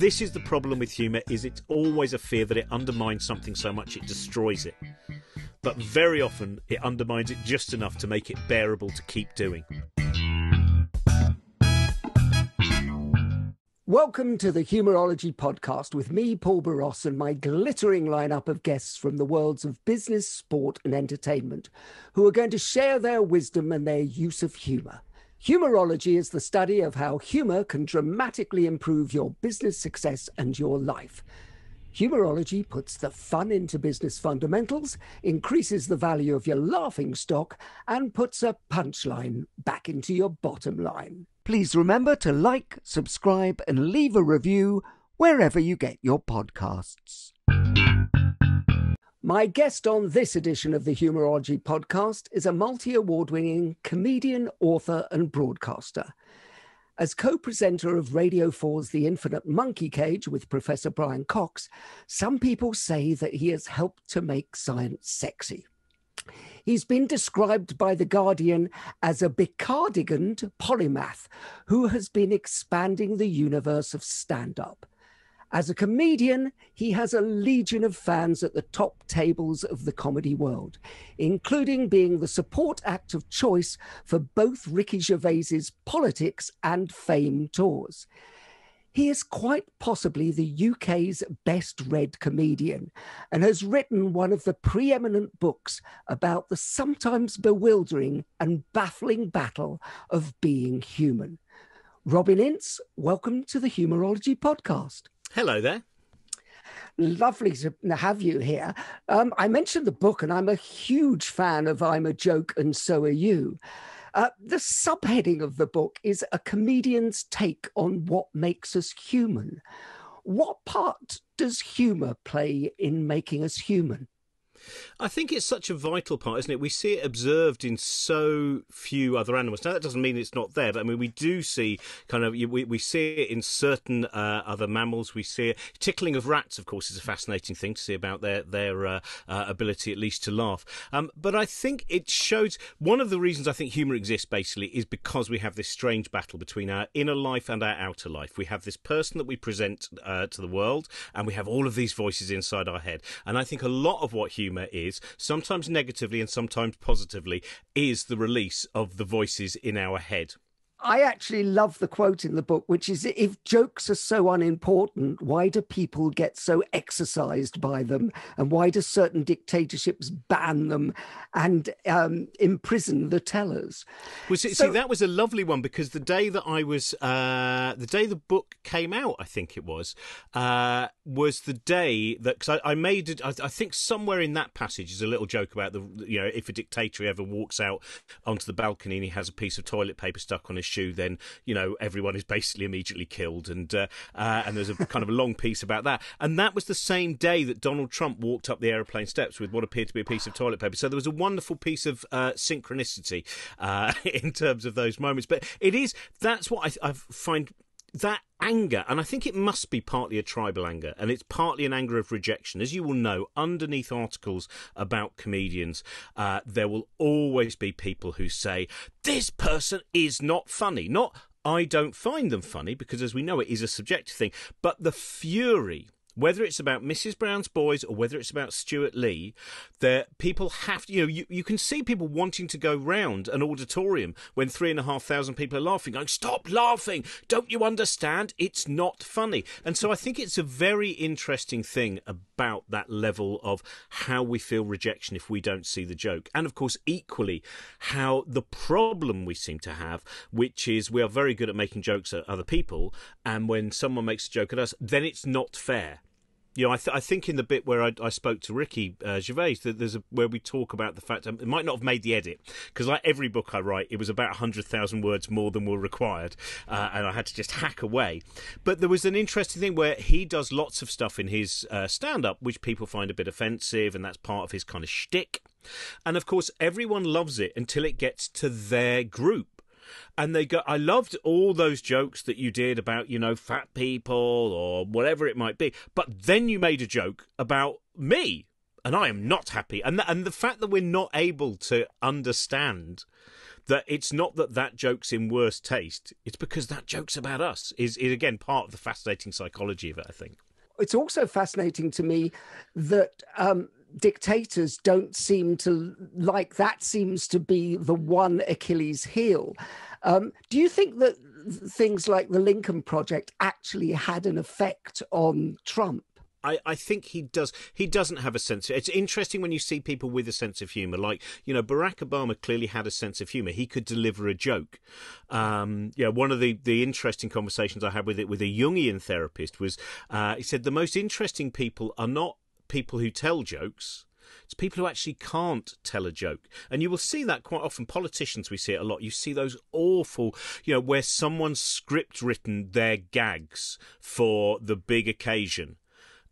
This is the problem with humour is it's always a fear that it undermines something so much it destroys it. But very often it undermines it just enough to make it bearable to keep doing. Welcome to the Humorology Podcast with me, Paul Barros, and my glittering lineup of guests from the worlds of business, sport, and entertainment, who are going to share their wisdom and their use of humour. Humorology is the study of how humor can dramatically improve your business success and your life. Humorology puts the fun into business fundamentals, increases the value of your laughing stock, and puts a punchline back into your bottom line. Please remember to like, subscribe, and leave a review wherever you get your podcasts. My guest on this edition of the Humorology podcast is a multi award winning comedian, author, and broadcaster. As co presenter of Radio 4's The Infinite Monkey Cage with Professor Brian Cox, some people say that he has helped to make science sexy. He's been described by The Guardian as a bicardiganed polymath who has been expanding the universe of stand up. As a comedian, he has a legion of fans at the top tables of the comedy world, including being the support act of choice for both Ricky Gervais's politics and fame tours. He is quite possibly the UK's best read comedian and has written one of the preeminent books about the sometimes bewildering and baffling battle of being human. Robin Ince, welcome to the Humorology Podcast. Hello there. Lovely to have you here. Um, I mentioned the book, and I'm a huge fan of I'm a Joke and So Are You. Uh, the subheading of the book is A Comedian's Take on What Makes Us Human. What part does humor play in making us human? I think it's such a vital part, isn't it? We see it observed in so few other animals. Now that doesn't mean it's not there, but I mean we do see kind of we, we see it in certain uh, other mammals. We see it tickling of rats, of course, is a fascinating thing to see about their their uh, uh, ability at least to laugh. Um, but I think it shows one of the reasons I think humor exists basically is because we have this strange battle between our inner life and our outer life. We have this person that we present uh, to the world, and we have all of these voices inside our head. And I think a lot of what humor humour is, sometimes negatively and sometimes positively, is the release of the voices in our head. I actually love the quote in the book, which is if jokes are so unimportant, why do people get so exercised by them? And why do certain dictatorships ban them and um, imprison the tellers? Well, see, so, see, that was a lovely one because the day that I was, uh, the day the book came out, I think it was, uh, was the day that, because I, I, made it, I, I think somewhere in that passage is a little joke about the, you know, if a dictator ever walks out onto the balcony and he has a piece of toilet paper stuck on his issue, then you know everyone is basically immediately killed, and uh, uh, and there's a kind of a long piece about that. And that was the same day that Donald Trump walked up the aeroplane steps with what appeared to be a piece of toilet paper. So there was a wonderful piece of uh, synchronicity uh, in terms of those moments. But it is that's what I, I find that anger, and I think it must be partly a tribal anger, and it's partly an anger of rejection. As you will know, underneath articles about comedians, uh, there will always be people who say, This person is not funny. Not, I don't find them funny, because as we know, it is a subjective thing, but the fury whether it's about Mrs. Brown's Boys or whether it's about Stuart Lee, that people have to, you know, you, you can see people wanting to go round an auditorium when three and a half thousand people are laughing, going, stop laughing. Don't you understand? It's not funny. And so I think it's a very interesting thing about that level of how we feel rejection if we don't see the joke. And of course, equally, how the problem we seem to have, which is we are very good at making jokes at other people. And when someone makes a joke at us, then it's not fair you know, I, th- I, think in the bit where I, I spoke to Ricky uh, Gervais, that there's a, where we talk about the fact it might not have made the edit because like every book I write, it was about hundred thousand words more than were required, uh, and I had to just hack away. But there was an interesting thing where he does lots of stuff in his uh, stand-up, which people find a bit offensive, and that's part of his kind of shtick. And of course, everyone loves it until it gets to their group and they go, I loved all those jokes that you did about, you know, fat people or whatever it might be. But then you made a joke about me, and I am not happy. And, th- and the fact that we're not able to understand that it's not that that joke's in worse taste, it's because that joke's about us is, is again, part of the fascinating psychology of it, I think. It's also fascinating to me that um, dictators don't seem to like that seems to be the one Achilles heel. Um, do you think that things like the Lincoln Project actually had an effect on Trump? I, I think he does. He doesn't have a sense. Of, it's interesting when you see people with a sense of humor. Like you know, Barack Obama clearly had a sense of humor. He could deliver a joke. Um, yeah, one of the, the interesting conversations I had with it with a Jungian therapist was uh, he said the most interesting people are not people who tell jokes. It's people who actually can't tell a joke. And you will see that quite often. Politicians, we see it a lot. You see those awful, you know, where someone's script written their gags for the big occasion.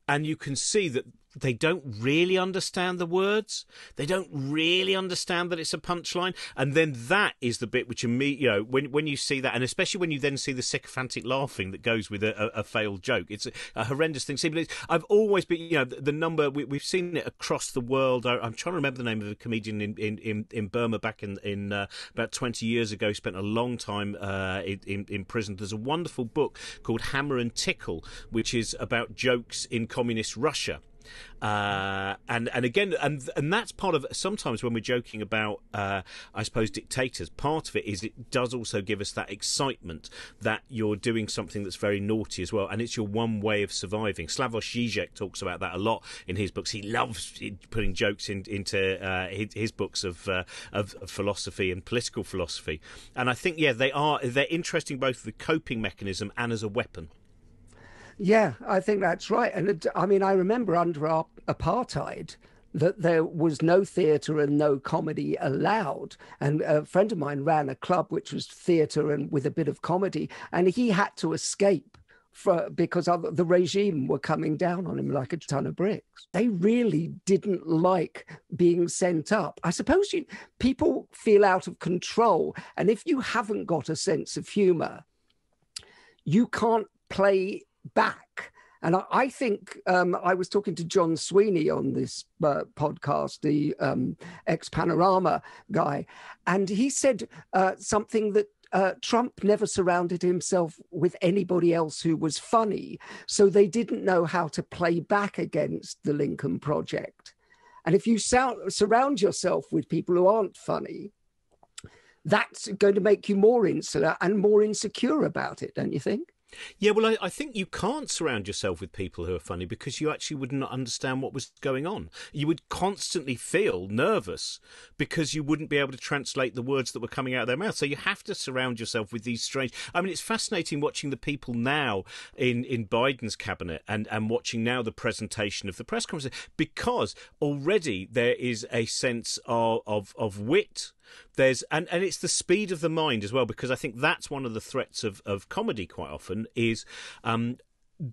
And you can see that they don't really understand the words. They don't really understand that it's a punchline. And then that is the bit which you know, when, when you see that, and especially when you then see the sycophantic laughing that goes with a, a, a failed joke, it's a, a horrendous thing. See, but I've always been, you know, the, the number, we, have seen it across the world. I, am trying to remember the name of a comedian in, in, in, in Burma back in, in uh, about 20 years ago, spent a long time uh, in, in prison. There's a wonderful book called Hammer and Tickle, which is about jokes in communist Russia. Uh, and and again, and and that's part of sometimes when we're joking about, uh, I suppose, dictators. Part of it is it does also give us that excitement that you're doing something that's very naughty as well, and it's your one way of surviving. Slavoj Žižek talks about that a lot in his books. He loves uh, putting jokes in, into uh, his, his, books of, uh, of philosophy and political philosophy, and I think yeah, they are they're interesting both the coping mechanism and as a weapon. Yeah, I think that's right. And it, I mean, I remember under our apartheid, that there was no theatre and no comedy allowed. And a friend of mine ran a club which was theatre and with a bit of comedy, and he had to escape. For, because the regime were coming down on him like a ton of bricks. They really didn't like being sent up. I suppose you, people feel out of control. And if you haven't got a sense of humor, you can't play back. And I, I think um, I was talking to John Sweeney on this uh, podcast, the um, ex Panorama guy, and he said uh, something that uh, Trump never surrounded himself with anybody else who was funny. So they didn't know how to play back against the Lincoln Project. And if you surround yourself with people who aren't funny, that's going to make you more insular and more insecure about it, don't you think? Yeah, well, I, I, think you can't surround yourself with people who are funny because you actually would not understand what was going on. You would constantly feel nervous because you wouldn't be able to translate the words that were coming out of their mouth. So you have to surround yourself with these strange. I mean, it's fascinating watching the people now in, in Biden's cabinet and, and watching now the presentation of the press conference because already there is a sense of, of, of wit there's and, and it's the speed of the mind as well because I think that's one of the threats of, of comedy quite often is um,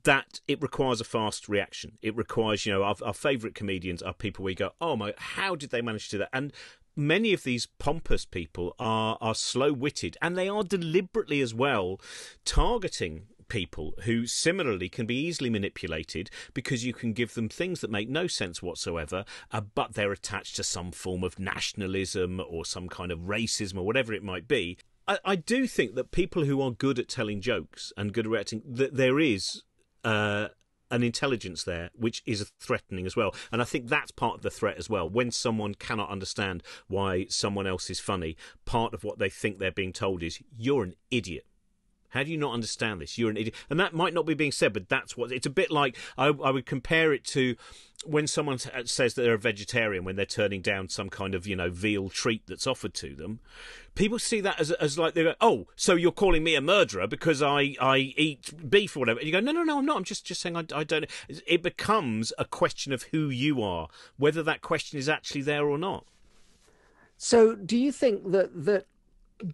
that it requires a fast reaction. It requires, you know, our, our favourite comedians are people we go, oh my, how did they manage to do that? And many of these pompous people are are slow witted, and they are deliberately as well targeting people who similarly can be easily manipulated because you can give them things that make no sense whatsoever, uh, but they're attached to some form of nationalism or some kind of racism or whatever it might be. I, I do think that people who are good at telling jokes and good at reacting—that that there is. Uh, an intelligence there which is threatening as well and i think that's part of the threat as well when someone cannot understand why someone else is funny part of what they think they're being told is you're an idiot how do you not understand this? You're an idiot. And that might not be being said, but that's what it's a bit like. I, I would compare it to when someone says that they're a vegetarian when they're turning down some kind of you know veal treat that's offered to them people see that as, as like they go oh so you're calling me a murderer because i i eat beef or whatever and you go no no no i'm not i'm just just saying i, I don't it becomes a question of who you are whether that question is actually there or not so do you think that that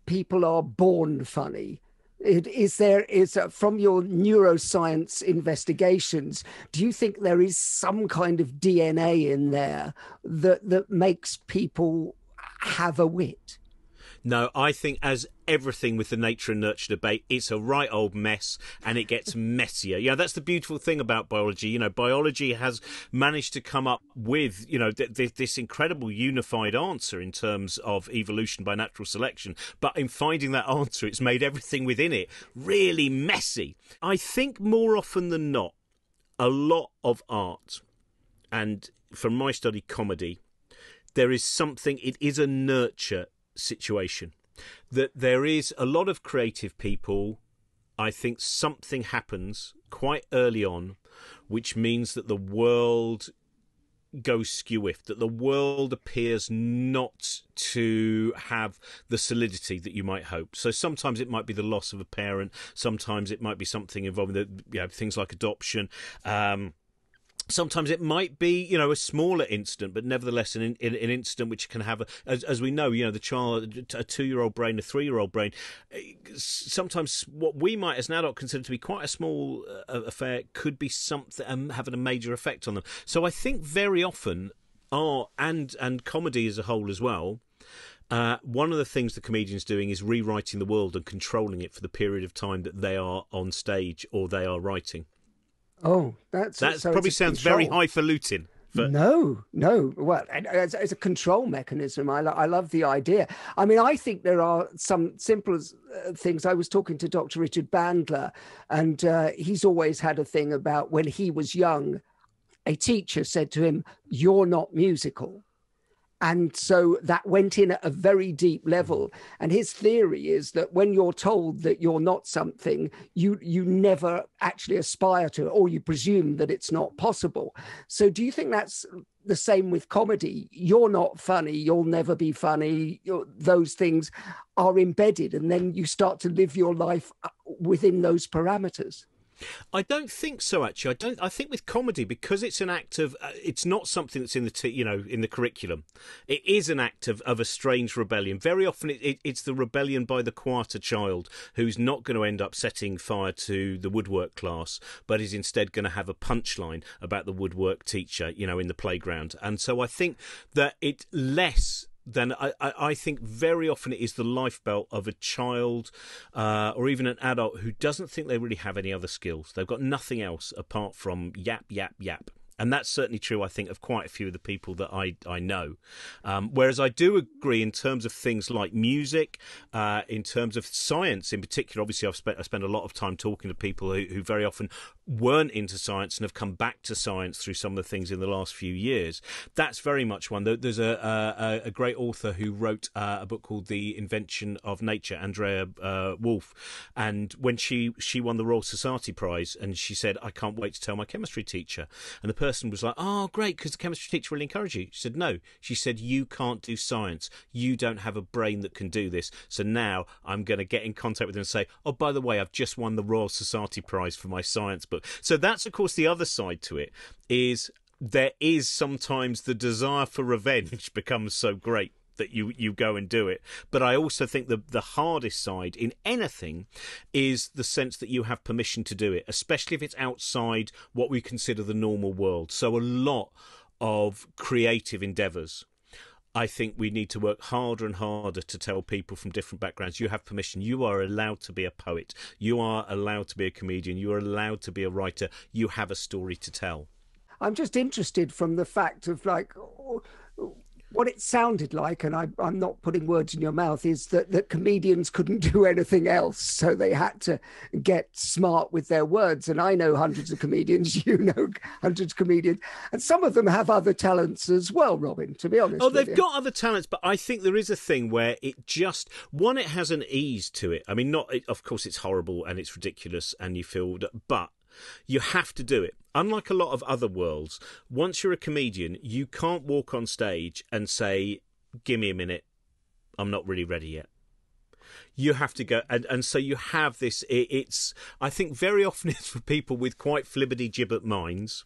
people are born funny is there is uh, from your neuroscience investigations? Do you think there is some kind of DNA in there that that makes people have a wit? No, I think as everything with the nature and nurture debate, it's a right old mess and it gets messier. Yeah, that's the beautiful thing about biology. You know, biology has managed to come up with, you know, th- th- this incredible unified answer in terms of evolution by natural selection. But in finding that answer, it's made everything within it really messy. I think more often than not, a lot of art and from my study, comedy there is something it is a nurture situation. That there is a lot of creative people. I think something happens quite early on, which means that the world goes if that the world appears not to have the solidity that you might hope. So sometimes it might be the loss of a parent, sometimes it might be something involving the, you know, things like adoption. Um, sometimes it might be you know a smaller incident but nevertheless an, an, an incident which can have a, as, as we know you know the child a two-year-old brain a three-year-old brain eh, sometimes what we might as an adult consider to be quite a small uh, affair could be something um, having a major effect on them so i think very often art and and comedy as a whole as well uh, one of the things the comedian's doing is rewriting the world and controlling it for the period of time that they are on stage or they are writing. Oh, that's that so probably sounds control. very highfalutin. But... No, no. Well, uh, it's, it's a control mechanism. I, lo- I love the idea. I mean, I think there are some simple uh, things. I was talking to Dr. Richard Bandler, and uh, he's always had a thing about when he was young, a teacher said to him, You're not musical. And so that went in at a very deep level. And his theory is that when you're told that you're not something, you you never actually aspire to it, or you presume that it's not possible. So do you think that's the same with comedy? You're not funny, you'll never be funny. You're, those things are embedded, and then you start to live your life uh, within those parameters. I don't think so. Actually, I don't. I think with comedy because it's an act of, uh, it's not something that's in the t- you know in the curriculum. It is an act of, of a strange rebellion. Very often, it, it, it's the rebellion by the quieter child who's not going to end up setting fire to the woodwork class, but is instead going to have a punchline about the woodwork teacher, you know, in the playground. And so I think that it less then I, I think very often it is the lifebelt of a child uh, or even an adult who doesn't think they really have any other skills. They've got nothing else apart from yap, yap, yap. And that's certainly true, I think, of quite a few of the people that I, I know. Um, whereas I do agree in terms of things like music, uh, in terms of science in particular. Obviously, I've spent, I spend a lot of time talking to people who, who very often weren't into science and have come back to science through some of the things in the last few years. That's very much one. There's a, a, a great author who wrote uh, a book called The Invention of Nature, Andrea uh, Wolf. And when she, she won the Royal Society Prize, and she said, I can't wait to tell my chemistry teacher. And the person was like, Oh, great, because the chemistry teacher will encourage you. She said, No. She said, You can't do science. You don't have a brain that can do this. So now I'm going to get in contact with them and say, Oh, by the way, I've just won the Royal Society Prize for my science book so that's of course the other side to it is there is sometimes the desire for revenge becomes so great that you you go and do it but i also think the the hardest side in anything is the sense that you have permission to do it especially if it's outside what we consider the normal world so a lot of creative endeavors I think we need to work harder and harder to tell people from different backgrounds you have permission. You are allowed to be a poet. You are allowed to be a comedian. You are allowed to be a writer. You have a story to tell. I'm just interested from the fact of like what it sounded like, and I, am not putting words in your mouth, is that, that comedians couldn't do anything else. So they had to get smart with their words. And I know hundreds of comedians, you know hundreds of comedians. And some of them have other talents as well, Robin, to be honest. Oh, they've you. got other talents, but I think there is a thing where it just, one, it has an ease to it. I mean, not, of course, it's horrible and it's ridiculous and you feel, but you have to do it unlike a lot of other worlds, once you're a comedian, you can't walk on stage and say, Give me a minute, I'm not really ready yet. You have to go, and, and so you have this. It, it's, I think, very often it's for people with quite flibberty gibbet minds,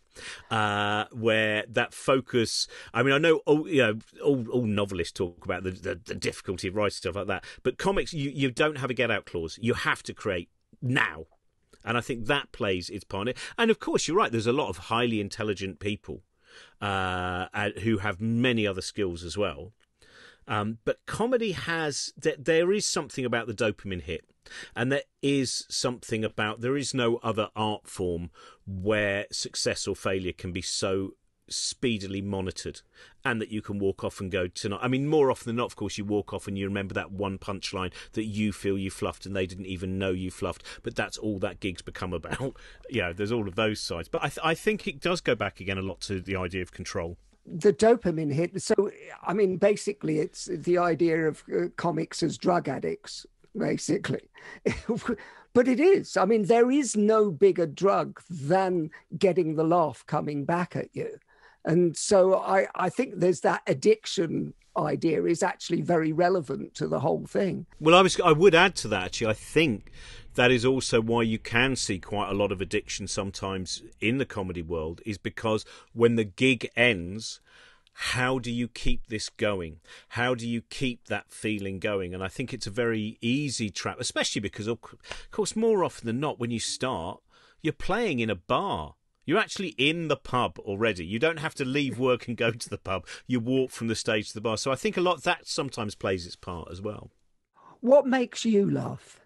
uh, where that focus. I mean, I know all you know, all, all novelists talk about the, the, the difficulty of writing stuff like that, but comics, you, you don't have a get out clause. You have to create now and I think that plays its part in it. And of course, you're right, there's a lot of highly intelligent people uh, who have many other skills as well. Um, but comedy has, th- there is something about the dopamine hit. And there is something about, there is no other art form where success or failure can be so speedily monitored and that you can walk off and go tonight. I mean, more often than not, of course, you walk off and you remember that one punchline that you feel you fluffed and they didn't even know you fluffed, but that's all that gig's become about. yeah, there's all of those sides. But I, th- I think it does go back again a lot to the idea of control the dopamine hit. So, I mean, basically, it's the idea of uh, comics as drug addicts, basically. but it is. I mean, there is no bigger drug than getting the laugh coming back at you. And so I, I think there's that addiction idea is actually very relevant to the whole thing. Well, I was I would add to that actually. I think that is also why you can see quite a lot of addiction sometimes in the comedy world is because when the gig ends how do you keep this going how do you keep that feeling going and i think it's a very easy trap especially because of course more often than not when you start you're playing in a bar you're actually in the pub already. You don't have to leave work and go to the pub. You walk from the stage to the bar. So I think a lot that sometimes plays its part as well. What makes you laugh?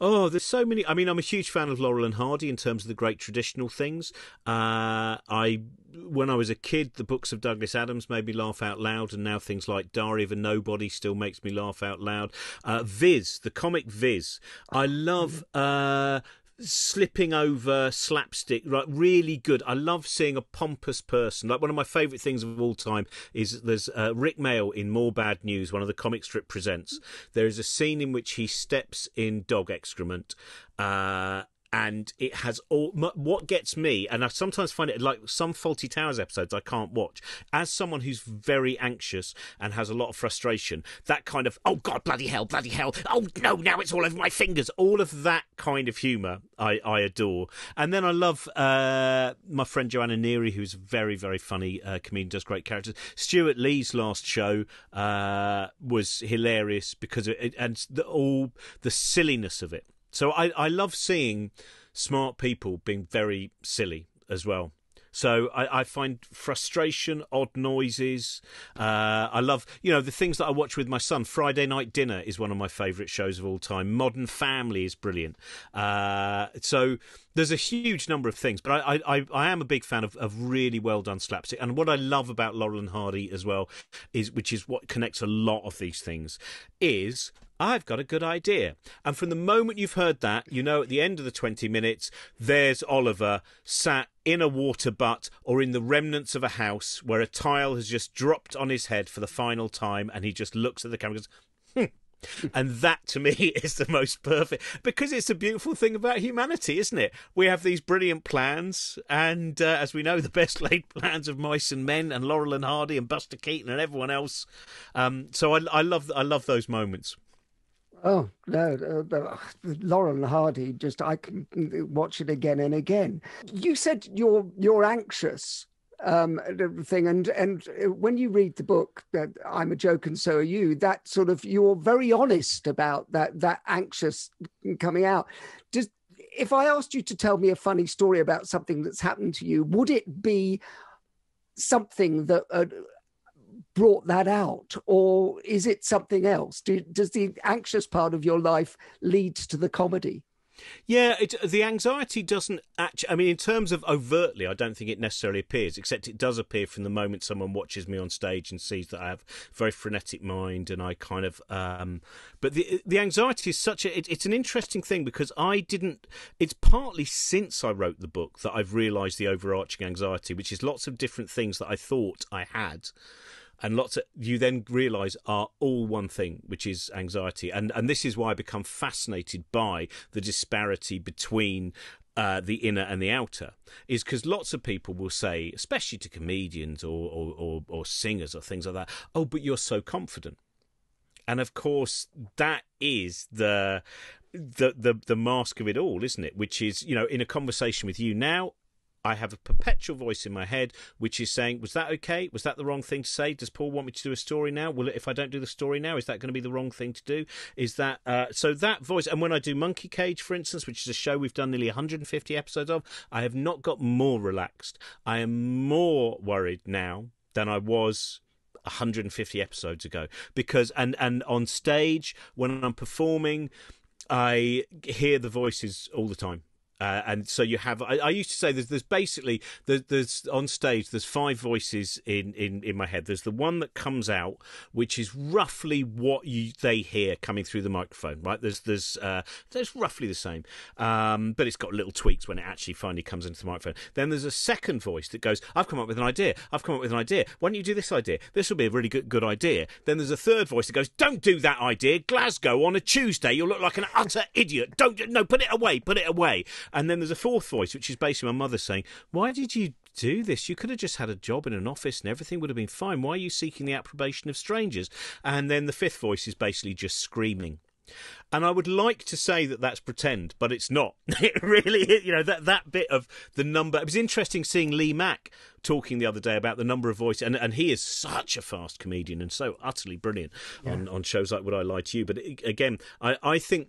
Oh, there's so many. I mean, I'm a huge fan of Laurel and Hardy in terms of the great traditional things. Uh, I, when I was a kid, the books of Douglas Adams made me laugh out loud, and now things like Diary of a Nobody still makes me laugh out loud. Uh, Viz, the comic Viz, I love. Uh, slipping over slapstick right really good i love seeing a pompous person like one of my favorite things of all time is there's uh, rick mail in more bad news one of the comic strip presents there is a scene in which he steps in dog excrement uh, and it has all m- what gets me and i sometimes find it like some faulty towers episodes i can't watch as someone who's very anxious and has a lot of frustration that kind of oh god bloody hell bloody hell oh no now it's all over my fingers all of that kind of humor i, I adore and then i love uh, my friend joanna neary who's very very funny uh, comedian does great characters stuart lee's last show uh, was hilarious because it, and the, all the silliness of it so I, I love seeing smart people being very silly as well. So I, I, find frustration, odd noises. Uh, I love, you know, the things that I watch with my son. Friday Night Dinner is one of my favourite shows of all time. Modern Family is brilliant. Uh, so there's a huge number of things, but I, I, I am a big fan of, of really well done slapstick. And what I love about Laurel and Hardy as well is, which is what connects a lot of these things, is I've got a good idea. And from the moment you've heard that, you know at the end of the 20 minutes, there's Oliver sat in a water butt or in the remnants of a house where a tile has just dropped on his head for the final time and he just looks at the camera and goes, hmm. and that to me is the most perfect because it's a beautiful thing about humanity isn't it we have these brilliant plans and uh, as we know the best laid plans of mice and men and laurel and hardy and buster keaton and everyone else um, so I, I love i love those moments Oh no, uh, uh Lauren Hardy! Just I can watch it again and again. You said you're you're anxious um, thing. And and uh, when you read the book, that uh, I'm a joke and so are you. That sort of you're very honest about that that anxious coming out. Does if I asked you to tell me a funny story about something that's happened to you, would it be something that uh, brought that out or is it something else Do, does the anxious part of your life lead to the comedy yeah, it, the anxiety doesn't actually. I mean, in terms of overtly, I don't think it necessarily appears, except it does appear from the moment someone watches me on stage and sees that I have a very frenetic mind and I kind of. Um, but the the anxiety is such a. It, it's an interesting thing because I didn't. It's partly since I wrote the book that I've realised the overarching anxiety, which is lots of different things that I thought I had and lots of, you then realize are all one thing, which is anxiety. And, and this is why I become fascinated by the disparity between uh, the inner and the outer is because lots of people will say, especially to comedians or, or, or, or singers or things like that, oh, but you're so confident. And of course, that is the the the the mask of it all, isn't it? Which is, you know, in a conversation with you now, I have a perpetual voice in my head which is saying, Was that okay? Was that the wrong thing to say? Does Paul want me to do a story now? Will it, if I don't do the story now, is that going to be the wrong thing to do? Is that uh, so? That voice, and when I do Monkey Cage, for instance, which is a show we've done nearly 150 episodes of, I have not got more relaxed. I am more worried now than I was 150 episodes ago because, and, and on stage when I'm performing, I hear the voices all the time uh, and so you have. I, I, used to say there's, there's basically there's, there's on stage there's five voices in, in in my head. There's the one that comes out, which is roughly what you they hear coming through the microphone. Right? There's there's uh, there's roughly the same, um, but it's got little tweaks when it actually finally comes into the microphone. Then there's a second voice that goes, "I've come up with an idea. I've come up with an idea. Why don't you do this idea? This will be a really good good idea." Then there's a third voice that goes, "Don't do that idea. Glasgow on a Tuesday. You'll look like an utter idiot. Don't no. Put it away. Put it away." And then there's a fourth voice, which is basically my mother saying, Why did you do this? You could have just had a job in an office and everything would have been fine. Why are you seeking the approbation of strangers? And then the fifth voice is basically just screaming. And I would like to say that that's pretend, but it's not. It really, is, you know, that that bit of the number. It was interesting seeing Lee Mack talking the other day about the number of voices, and, and he is such a fast comedian and so utterly brilliant yeah. on, on shows like Would I Lie to You. But again, I, I think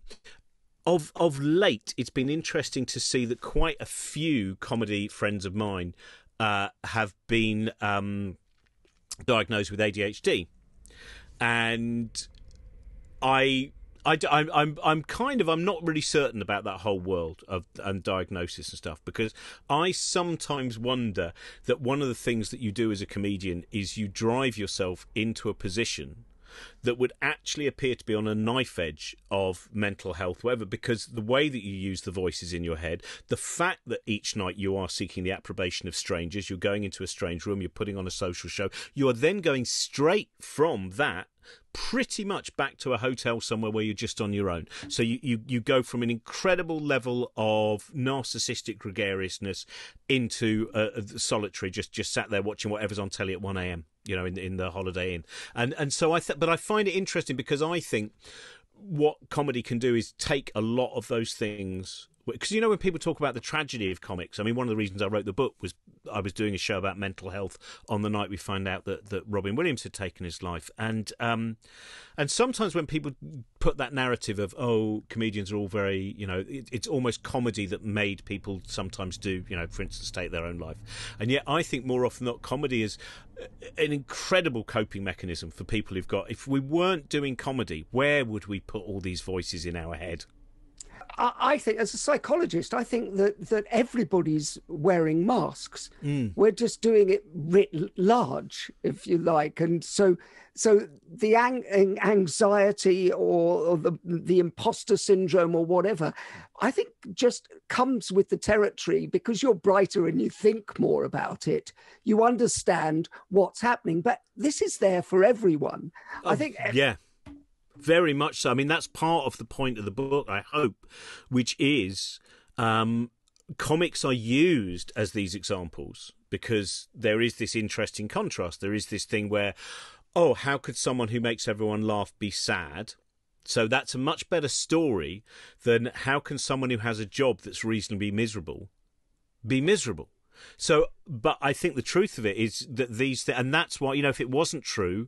of of late, it's been interesting to see that quite a few comedy friends of mine uh, have been um, diagnosed with ADHD, and I. I, am I'm, I'm kind of I'm not really certain about that whole world of and diagnosis and stuff because I sometimes wonder that one of the things that you do as a comedian is you drive yourself into a position that would actually appear to be on a knife edge of mental health, whatever, because the way that you use the voices in your head, the fact that each night you are seeking the approbation of strangers, you're going into a strange room, you're putting on a social show, you are then going straight from that pretty much back to a hotel somewhere where you're just on your own. So you, you, you go from an incredible level of narcissistic gregariousness into uh, solitary, just just sat there watching whatever's on telly at 1 a.m you know, in in the Holiday Inn, and and so I th- but I find it interesting because I think what comedy can do is take a lot of those things because you know when people talk about the tragedy of comics i mean one of the reasons i wrote the book was i was doing a show about mental health on the night we found out that, that robin williams had taken his life and um, and sometimes when people put that narrative of oh comedians are all very you know it, it's almost comedy that made people sometimes do you know for instance take their own life and yet i think more often not comedy is an incredible coping mechanism for people who've got if we weren't doing comedy where would we put all these voices in our head I think, as a psychologist, I think that that everybody's wearing masks. Mm. We're just doing it writ large, if you like, and so so the ang- anxiety or, or the the imposter syndrome or whatever, I think just comes with the territory because you're brighter and you think more about it. You understand what's happening, but this is there for everyone. Oh, I think. Eh, yeah very much so. I mean, that's part of the point of the book, I hope, which is um, comics are used as these examples because there is this interesting contrast. There is this thing where, oh, how could someone who makes everyone laugh be sad? So that's a much better story than how can someone who has a job that's reasonably miserable be miserable? So, but I think the truth of it is that these, th- and that's why, you know, if it wasn't true,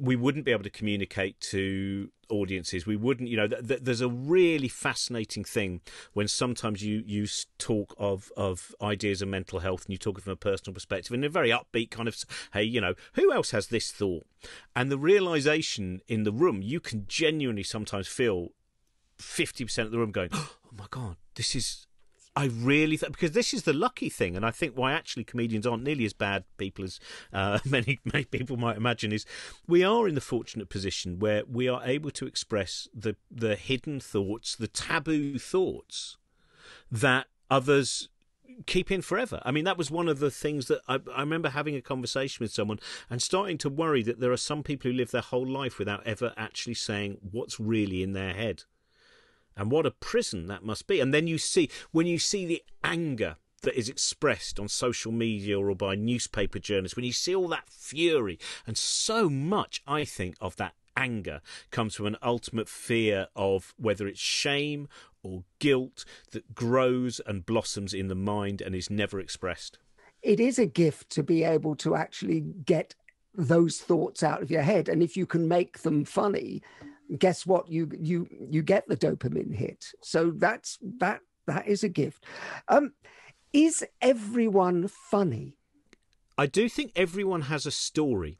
we wouldn't be able to communicate to audiences. We wouldn't, you know, th- th- there's a really fascinating thing when sometimes you, you talk of, of ideas of mental health and you talk from a personal perspective in a very upbeat kind of, hey, you know, who else has this thought? And the realization in the room, you can genuinely sometimes feel 50% of the room going, oh my God, this is I really th- because this is the lucky thing, and I think why actually comedians aren't nearly as bad people as uh, many many people might imagine is we are in the fortunate position where we are able to express the the hidden thoughts, the taboo thoughts that others keep in forever. I mean, that was one of the things that I, I, remember having a conversation with someone and starting to worry that there are some people who live their whole life without ever actually saying what's really in their head. And what a prison that must be. And then you see, when you see the anger that is expressed on social media or by newspaper journalists, when you see all that fury, and so much, I think, of that anger comes from an ultimate fear of whether it's shame or guilt that grows and blossoms in the mind and is never expressed. It is a gift to be able to actually get those thoughts out of your head. And if you can make them funny, guess what you you you get the dopamine hit so that's that that is a gift um is everyone funny i do think everyone has a story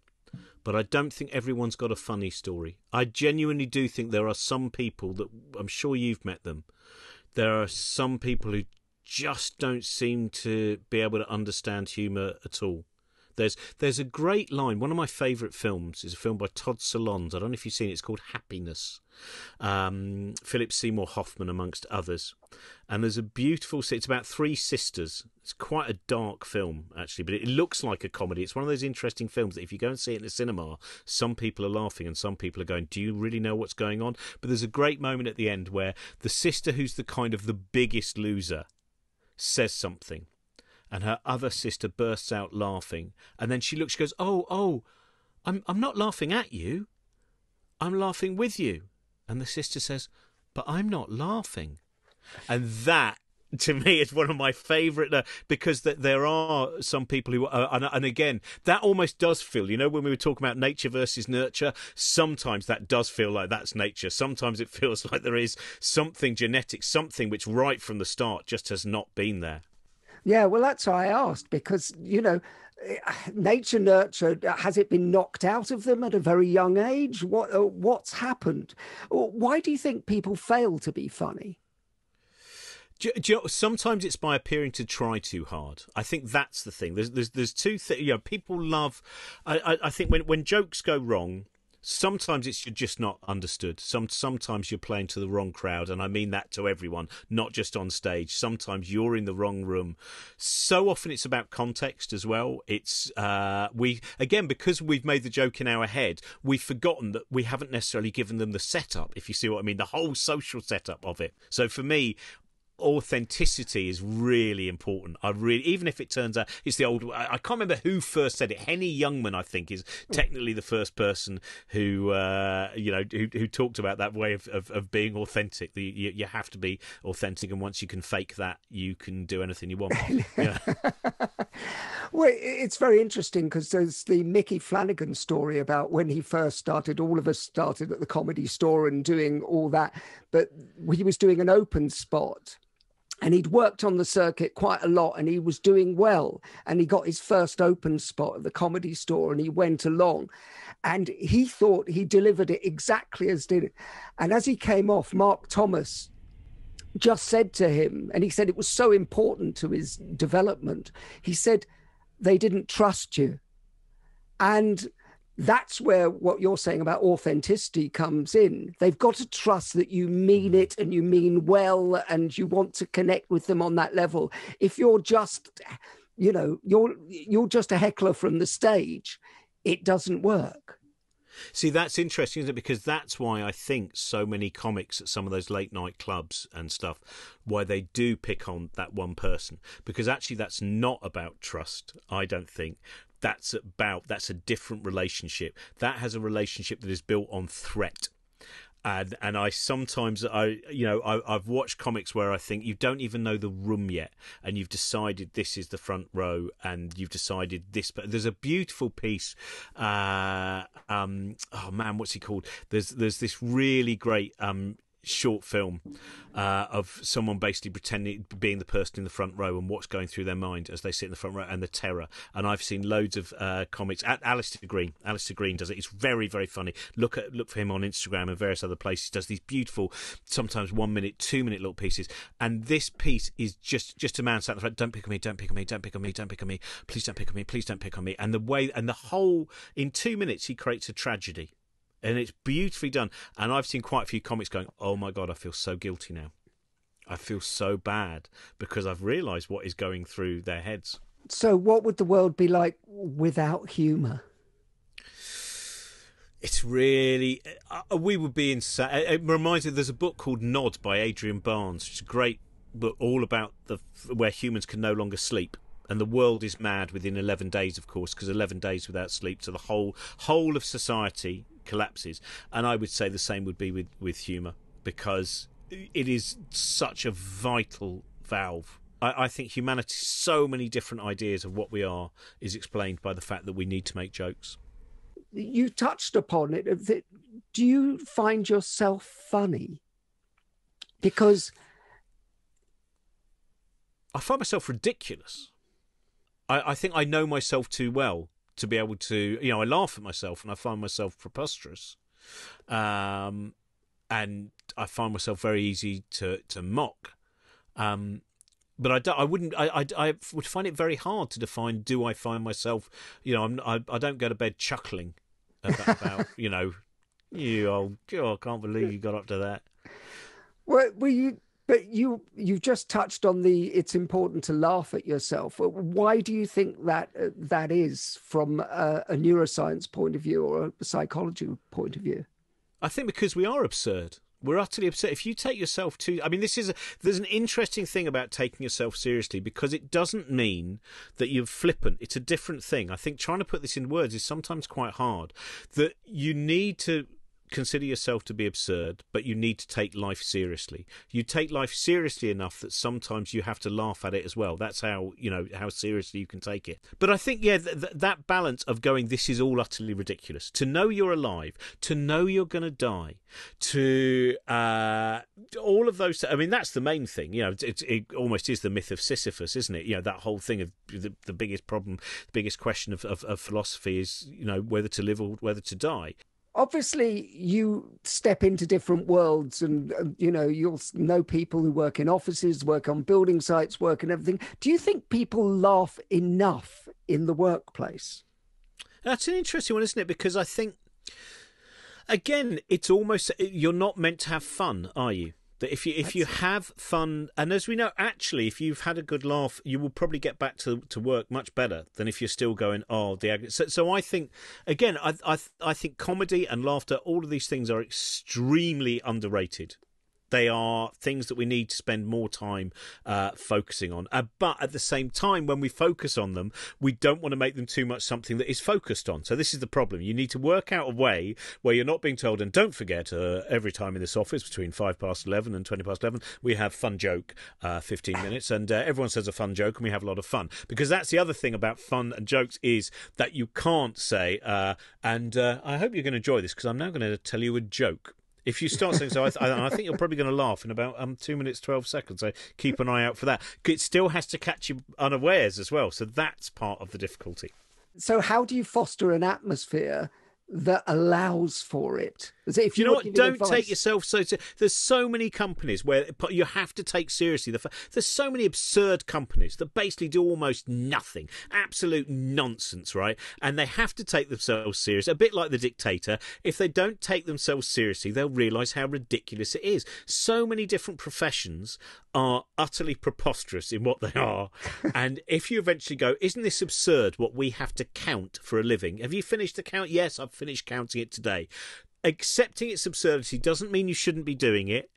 but i don't think everyone's got a funny story i genuinely do think there are some people that i'm sure you've met them there are some people who just don't seem to be able to understand humor at all there's there's a great line. One of my favourite films is a film by Todd Solondz. I don't know if you've seen it. It's called Happiness. Um, Philip Seymour Hoffman, amongst others. And there's a beautiful. It's about three sisters. It's quite a dark film actually, but it looks like a comedy. It's one of those interesting films that if you go and see it in the cinema, some people are laughing and some people are going, "Do you really know what's going on?" But there's a great moment at the end where the sister who's the kind of the biggest loser says something and her other sister bursts out laughing. And then she looks, she goes, Oh, oh, I'm, I'm not laughing at you. I'm laughing with you. And the sister says, But I'm not laughing. And that to me is one of my favorite uh, because there are some people who uh, and, and, again that almost does feel you know when we were talking about nature versus nurture sometimes that does feel like that's nature sometimes it feels like there is something genetic something which right from the start just has not been there yeah, well, that's why I asked because, you know, eh, nature nurture uh, has it been knocked out of them at a very young age what uh, what's happened why do you think people fail to be funny do, do you know, sometimes it's by appearing to try too hard. I think that's the thing. There's there's, there's two things. You know, people love. I, I, I think when when jokes go wrong, sometimes it's you're just not understood. Some sometimes you're playing to the wrong crowd, and I mean that to everyone, not just on stage. Sometimes you're in the wrong room. So often it's about context as well. It's uh, we again because we've made the joke in our head, we've forgotten that we haven't necessarily given them the setup. If you see what I mean, the whole social setup of it. So for me, authenticity is really important. I really, even if it turns out it's the old, I, I, can't remember who first said it. Henny Youngman, I think, is hmm. technically the first person who, uh, you know, who, who, talked about that way of, of, of being authentic. The, you, you, have to be authentic, and once you can fake that, you can do anything you want. yeah. well, it's very interesting because there's the Mickey Flanagan story about when he first started. All of us started at the comedy store and doing all that, but he was doing an open spot and he'd worked on the circuit quite a lot and he was doing well and he got his first open spot at the comedy store and he went along and he thought he delivered it exactly as did it and as he came off mark thomas just said to him and he said it was so important to his development he said they didn't trust you and that's where what you're saying about authenticity comes in. They've got to trust that you mean mm. it and you mean well and you want to connect with them on that level. If you're just, you know, you're you're just a heckler from the stage, it doesn't work. See, that's interesting, isn't it? Because that's why I think so many comics at some of those late night clubs and stuff, why they do pick on that one person. Because actually, that's not about trust, I don't think that's about that's a different relationship. That has a relationship that is built on threat. And, and I sometimes I you know I, have watched comics where I think you don't even know the room yet, and you've decided this is the front row, and you've decided this. But there's a beautiful piece. Uh, um, oh man, what's he called? There's there's this really great um, short film uh, of someone basically pretending being the person in the front row and what's going through their mind as they sit in the front row and the terror. And I've seen loads of uh, comics. At Alistair Green, Alistair Green does it. It's very very funny. Look at look for him on Instagram and various other places. Does these beautiful, sometimes one minute, two minute little pieces. And this piece is just just a man sat in the front. Don't pick on me. Don't pick on me. Don't pick on me. Don't pick on me. Please don't pick on me. Please don't pick on me. And the way and the whole in two minutes he creates a tragedy and it's beautifully done. And I've seen quite a few comics going, "Oh my god, I feel so guilty now. I feel so bad because I've realised what is going through their heads." So, what would the world be like without humour? It's really uh, uh, we would be insane. Uh, it reminds me. There's a book called Nod by Adrian Barnes, which is a great book all about the where humans can no longer sleep and the world is mad within 11 days of course because 11 days without sleep so the whole whole of society collapses. And I would say the same would be with, with humour because it is such a vital valve. I, I think humanity, so many different ideas of what we are is explained by the fact that we need to make jokes. You touched upon it. Do you find yourself funny? Because I find myself ridiculous. I, I, think I know myself too well to be able to, you know, I laugh at myself and I find myself preposterous. Um, and I find myself very easy to, to mock. Um, but I, do, not I wouldn't I, I, I, would find it very hard to define do I find myself you know I'm, I, I don't go to bed chuckling about, about you know you old girl, oh, I can't believe you got up to that well, were you but you you just touched on the it's important to laugh at yourself. Uh, why do you think that uh, that is from a, a neuroscience point of view or a psychology point of view? I think because we are absurd we're utterly upset if you take yourself too i mean this is a, there's an interesting thing about taking yourself seriously because it doesn't mean that you're flippant it's a different thing i think trying to put this in words is sometimes quite hard that you need to consider yourself to be absurd, but you need to take life seriously. You take life seriously enough that sometimes you have to laugh at it as well. That's how you know how seriously you can take it. But I think yeah, th- th- that balance of going, this is all utterly ridiculous. To know you're alive, to know you're going to die, to uh, all of those. I mean, that's the main thing. You know, it, it, almost is the myth of Sisyphus, isn't it? You know, that whole thing of the, the biggest problem, the biggest question of, of, of philosophy is you know whether to live or whether to die obviously you step into different worlds and, you know you'll know people who work in offices work on building sites work and everything do you think people laugh enough in the workplace that's an interesting one isn't it because i think again it's almost you're not meant to have fun are you that if you if That's you have fun, and as we know, actually, if you've had a good laugh, you will probably get back to, to work much better than if you're still going. Oh, the So, so I think again, I I I think comedy and laughter, all of these things are extremely underrated they are things that we need to spend more time uh, focusing on. Uh, but at the same time, when we focus on them, we don't want to make them too much something that is focused on. So this is the problem. You need to work out a way where you're not being told, and don't forget, uh, every time in this office between five past 11 and 20 past 11, we have fun joke uh, 15 minutes, and uh, everyone says a fun joke, and we have a lot of fun. Because that's the other thing about fun and jokes is that you can't say, uh, and I hope you're going to enjoy this because I'm now going to tell you a joke. If you start saying so, I, th- I, think you're probably going to laugh in about um, two minutes twelve seconds. So keep an eye out for that. It still has to catch you unawares as well. So that's part of the difficulty. So how do you foster an atmosphere that allows for it. So if you, know what, don't advice... take yourself so. Ser- there's so many companies where you have to take seriously. The there's so many absurd companies that basically do almost nothing, absolute nonsense, right? And they have to take themselves serious. A bit like the dictator. If they don't take themselves seriously, they'll realise how ridiculous it is. So many different professions are utterly preposterous in what they are, and if you eventually go, isn't this absurd? What we have to count for a living? Have you finished the count? Yes, I've finish counting it today. Accepting its absurdity doesn't mean you shouldn't be doing it.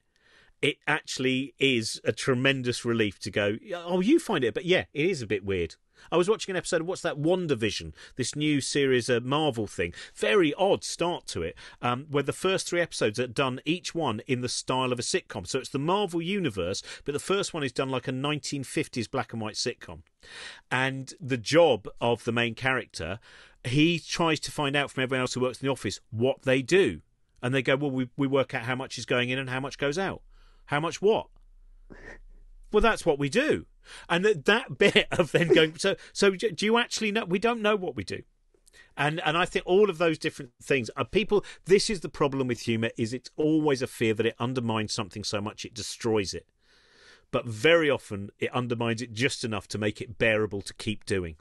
It actually is a tremendous relief to go, oh, you find it, but yeah, it is a bit weird. I was watching an episode of what's that Wonder Vision, this new series, a uh, Marvel thing. Very odd start to it, um, where the first three episodes are done each one in the style of a sitcom. So it's the Marvel universe, but the first one is done like a 1950s black and white sitcom. And the job of the main character, he tries to find out from everyone else who works in the office what they do, and they go, well, we we work out how much is going in and how much goes out, how much what. Well, that's what we do and that, that bit of then going so so do you actually know we don't know what we do and and I think all of those different things are people. This is the problem with humor: is it's always a fear that it undermines something so much it destroys it. But very often it undermines it just enough to make it bearable to keep doing.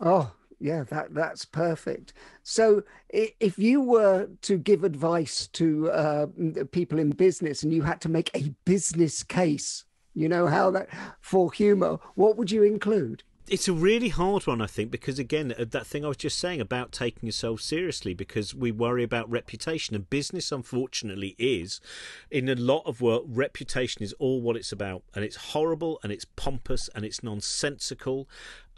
Oh yeah, that that's perfect. So if you were to give advice to uh, people in business and you had to make a business case you know how that for humour. What would you include? it's a really hard one, I think, because again, uh, that thing I was just saying about taking yourself seriously, because we worry about reputation, and business, unfortunately, is in a lot of work, reputation is all what it's about, and it's horrible, and it's pompous, and it's nonsensical,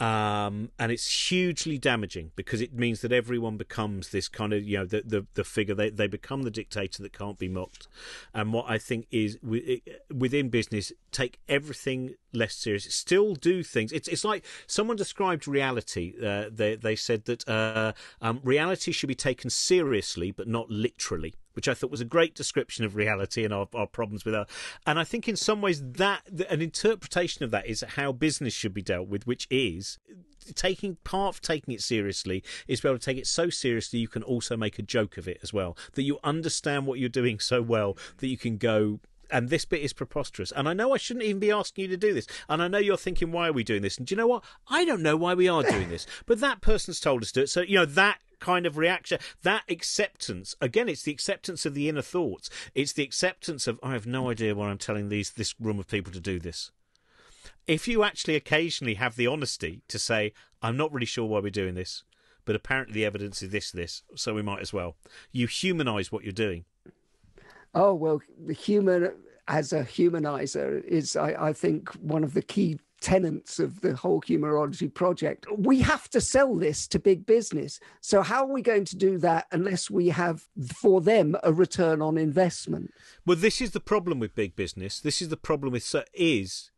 um, and it's hugely damaging because it means that everyone becomes this kind of you know the the, the figure they, they become the dictator that can't be mocked and what I think is within business take everything less serious still do things it's it's like someone described reality uh, they they said that uh, um, reality should be taken seriously but not literally which I thought was a great description of reality and our, our problems with our. And I think in some ways that an interpretation of that is how business should be dealt with, which is taking part of taking it seriously is be able to take it so seriously you can also make a joke of it as well. That you understand what you're doing so well that you can go, and this bit is preposterous. And I know I shouldn't even be asking you to do this. And I know you're thinking, why are we doing this? And do you know what? I don't know why we are doing this. But that person's told us to do it. So, you know, that kind of reaction, that acceptance. Again, it's the acceptance of the inner thoughts. It's the acceptance of I have no idea why I'm telling these this room of people to do this. If you actually occasionally have the honesty to say, I'm not really sure why we're doing this, but apparently the evidence is this, this, so we might as well. You humanize what you're doing. Oh well, the human as a humanizer is, I, I think, one of the key Tenants of the whole humorology project. We have to sell this to big business. So, how are we going to do that unless we have for them a return on investment? Well, this is the problem with big business. This is the problem with is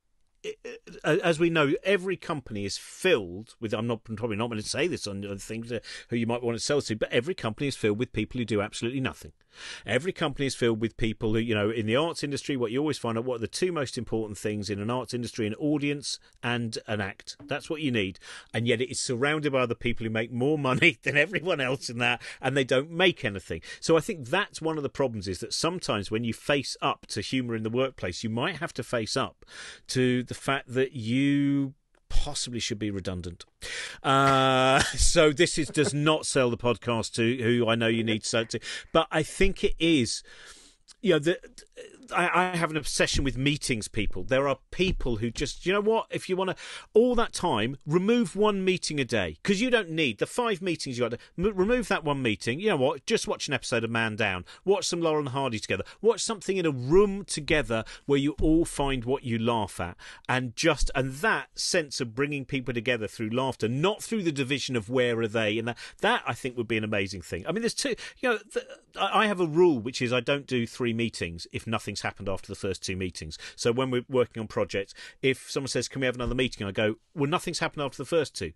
as we know, every company is filled with. I'm not probably not going to say this on things uh, who you might want to sell to, but every company is filled with people who do absolutely nothing. Every company is filled with people who, you know, in the arts industry, what you always find out what are the two most important things in an arts industry: an audience and an act. That's what you need. And yet, it is surrounded by other people who make more money than everyone else in that, and they don't make anything. So I think that's one of the problems: is that sometimes when you face up to humour in the workplace, you might have to face up to the fact that you possibly should be redundant. Uh, so this is does not sell the podcast to who I know you need to sell to, but I think it is you know, the, I, I, have an obsession with meetings people. There are people who just, you know what, if you want to, all that time, remove one meeting a day because you don't need the five meetings you got. M- remove that one meeting. You know what, just watch an episode of Man Down, watch some Laurel and Hardy together, watch something in a room together where you all find what you laugh at. And just, and that sense of bringing people together through laughter, not through the division of where are they. And that, that I think would be an amazing thing. I mean, there's two, you know, the, I have a rule which is I don't do three three meetings if nothing's happened after the first two meetings. So when we're working on projects, if someone says, Can we have another meeting? I go, Well, nothing's happened after the first two.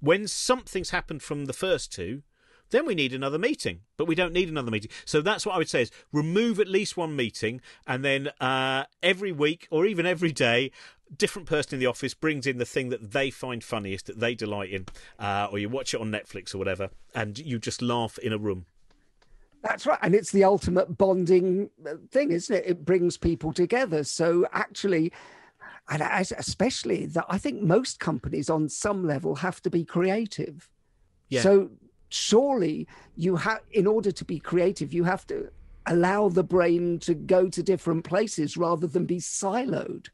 When something's happened from the first two, then we need another meeting, but we don't need another meeting. So that's what I would say is remove at least one meeting, and then uh, every week or even every day, different person in the office brings in the thing that they find funniest, that they delight in, uh, or you watch it on Netflix or whatever, and you just laugh in a room. That's right. And it's the ultimate bonding uh, thing, isn't it? It brings people together. So actually, and especially that I think most companies on some level have to be creative. Yeah. So surely you have, in order to be creative, you have to allow the brain to go to different places rather than be siloed.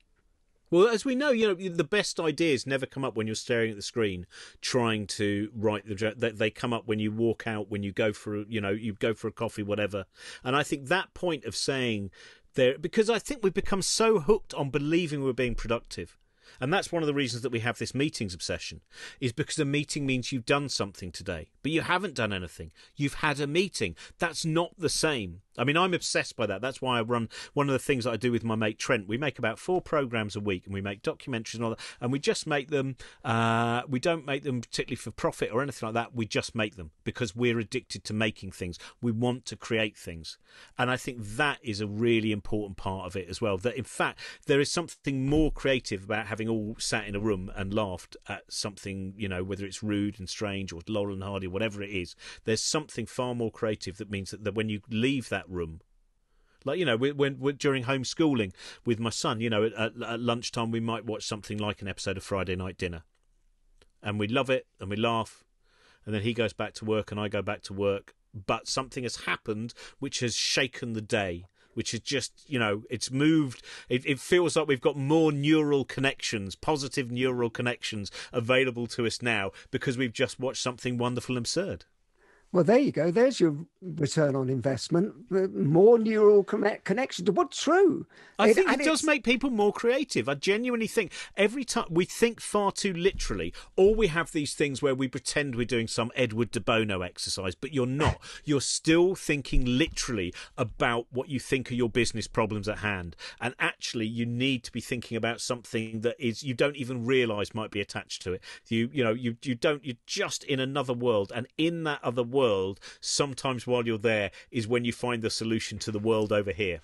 Well, as we know, you know the best ideas never come up when you're staring at the screen trying to write the. They, they come up when you walk out, when you go for you know you go for a coffee, whatever. And I think that point of saying there because I think we've become so hooked on believing we're being productive. And that's one of the reasons that we have this meetings obsession, is because a meeting means you've done something today, but you haven't done anything. You've had a meeting. That's not the same I mean, I'm obsessed by that. That's why I run one of the things that I do with my mate Trent. We make about four programs a week, and we make documentaries and all that. And we just make them. Uh, we don't make them particularly for profit or anything like that. We just make them because we're addicted to making things. We want to create things, and I think that is a really important part of it as well. That in fact there is something more creative about having all sat in a room and laughed at something. You know, whether it's rude and strange or Laurel and Hardy, whatever it is. There's something far more creative that means that, that when you leave that that room like you know when, during homeschooling with my son you know at, at, lunchtime we might watch something like an episode of friday night dinner and we love it and we laugh and then he goes back to work and i go back to work but something has happened which has shaken the day which is just you know it's moved it, it feels like we've got more neural connections positive neural connections available to us now because we've just watched something wonderful and absurd well, there you go. There's your return on investment. Uh, more neural connections. What's true? I it, think it does make people more creative. I genuinely think every time we think far too literally, or we have these things where we pretend we're doing some Edward de Bono exercise, but you're not. You're still thinking literally about what you think are your business problems at hand. And actually, you need to be thinking about something that is you don't even realize might be attached to it. You you know you you don't you're just in another world, and in that other world world, sometimes while you're there, is when you find the solution to the world over here.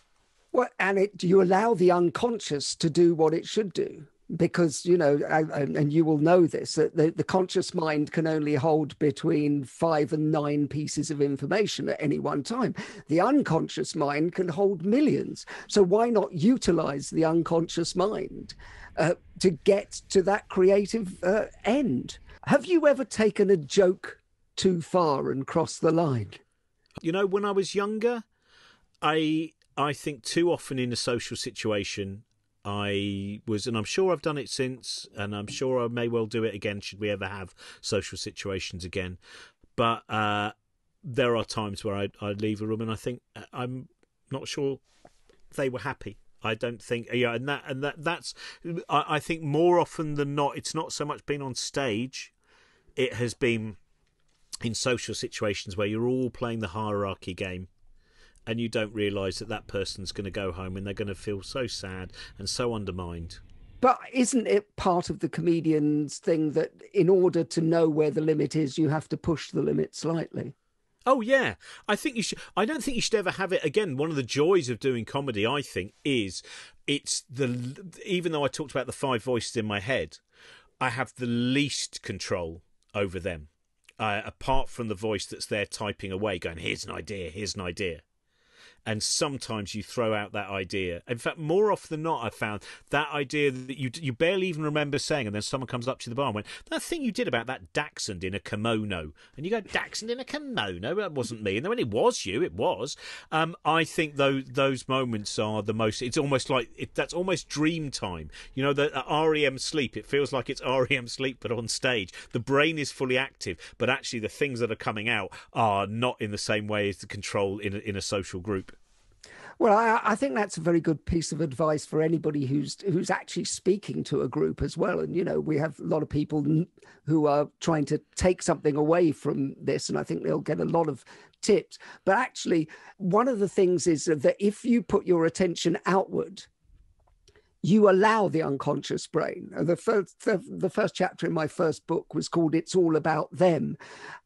Well, and it, you allow the unconscious to do what it should do because you know and, you will know this that the, the, conscious mind can only hold between five and nine pieces of information at any one time the unconscious mind can hold millions so why not utilize the unconscious mind uh, to get to that creative uh, end have you ever taken a joke too far and cross the line? You know, when I was younger, I I think too often in a social situation, I was, and I'm sure I've done it since, and I'm sure I may well do it again should we ever have social situations again. But uh, there are times where I, I leave a room and I think uh, I'm not sure they were happy. I don't think yeah, and that and that that's I, I think more often than not, it's not so much been on stage, it has been in social situations where you're all playing the hierarchy game and you don't realize that that person's going to go home and they're going to feel so sad and so undermined but isn't it part of the comedian's thing that in order to know where the limit is you have to push the limit slightly Oh yeah, I think you should. I don't think you should ever have it again. One of the joys of doing comedy, I think, is it's the even though I talked about the five voices in my head, I have the least control over them uh, apart from the voice that's there typing away, going, "Here's an idea. Here's an idea." and sometimes you throw out that idea. In fact, more often than not, I've found that idea that you you barely even remember saying, and then someone comes up to the bar and went, "That thing you did about that dachshund in a kimono," and you go, "Dachshund in a kimono? That wasn't me." And then when it was you, it was. Um, I think though those moments are the most. It's almost like it, that's almost dream time. You know, the uh, REM sleep. It feels like it's REM sleep, but on stage. The brain is fully active, but actually the things that are coming out are not in the same way as the control in a, in a social group. Well, I, I, think that's a very good piece of advice for anybody who's who's actually speaking to a group as well. And you know, we have a lot of people who are trying to take something away from this, and I think they'll get a lot of tips. But actually, one of the things is that if you put your attention outward, you allow the unconscious brain. The first, the, the, first chapter in my first book was called It's All About Them,